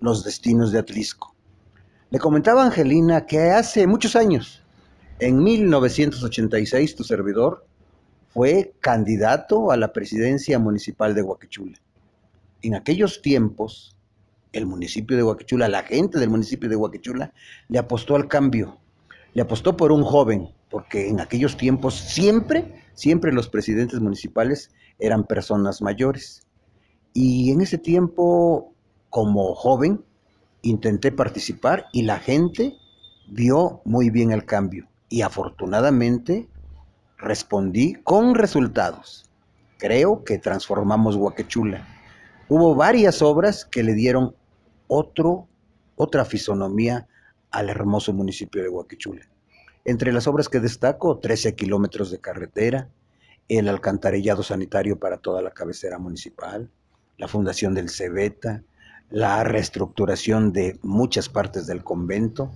los destinos de Atlisco. Le comentaba Angelina que hace muchos años, en 1986, tu servidor fue candidato a la presidencia municipal de Huaquichula. En aquellos tiempos, el municipio de Huaquichula, la gente del municipio de Huaquichula, le apostó al cambio, le apostó por un joven, porque en aquellos tiempos siempre, siempre los presidentes municipales eran personas mayores. Y en ese tiempo como joven intenté participar y la gente vio muy bien el cambio y afortunadamente respondí con resultados. Creo que transformamos Huaquechula. Hubo varias obras que le dieron otro, otra fisonomía al hermoso municipio de Huaquechula. Entre las obras que destaco, 13 kilómetros de carretera, el alcantarillado sanitario para toda la cabecera municipal, la fundación del Cebeta, la reestructuración de muchas partes del convento,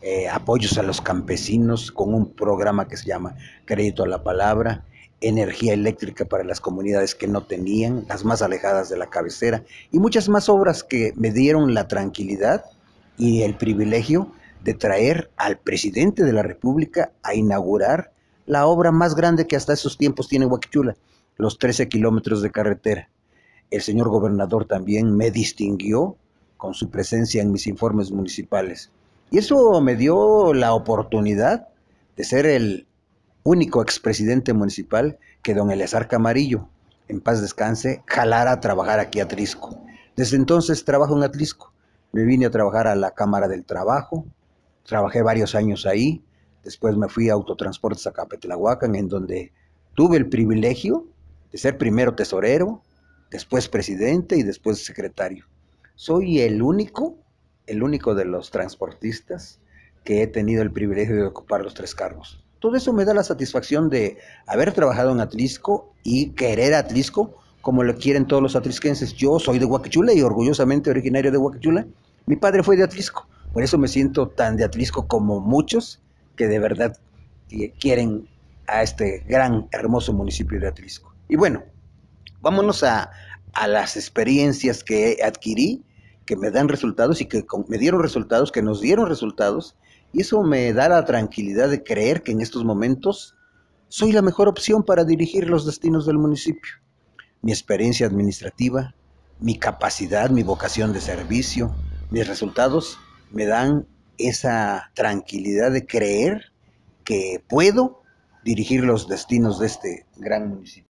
eh, apoyos a los campesinos con un programa que se llama Crédito a la Palabra, energía eléctrica para las comunidades que no tenían, las más alejadas de la cabecera, y muchas más obras que me dieron la tranquilidad y el privilegio de traer al presidente de la República a inaugurar la obra más grande que hasta esos tiempos tiene Huachula, los 13 kilómetros de carretera. El señor gobernador también me distinguió con su presencia en mis informes municipales. Y eso me dio la oportunidad de ser el único expresidente municipal que don Eleazar Camarillo, en paz descanse, jalara a trabajar aquí a Trisco. Desde entonces trabajo en Atlisco. Me vine a trabajar a la Cámara del Trabajo, trabajé varios años ahí, después me fui a Autotransportes a Capetlahuacan, en donde tuve el privilegio de ser primero tesorero, después presidente y después secretario. Soy el único, el único de los transportistas que he tenido el privilegio de ocupar los tres cargos. Todo eso me da la satisfacción de haber trabajado en Atlisco y querer Atlisco como lo quieren todos los atlisquenses. Yo soy de Huacachula y orgullosamente originario de Huacachula. Mi padre fue de Atlisco, por eso me siento tan de Atlisco como muchos que de verdad quieren a este gran, hermoso municipio de Atlisco. Y bueno, vámonos a, las experiencias que adquirí, que me dan resultados y que me dieron resultados, que nos dieron resultados, y eso me da la tranquilidad de creer que en estos momentos soy la mejor opción para dirigir los destinos del municipio. Mi experiencia administrativa, mi capacidad, mi vocación de servicio, mis resultados me dan esa tranquilidad de creer que puedo dirigir los destinos de este gran municipio.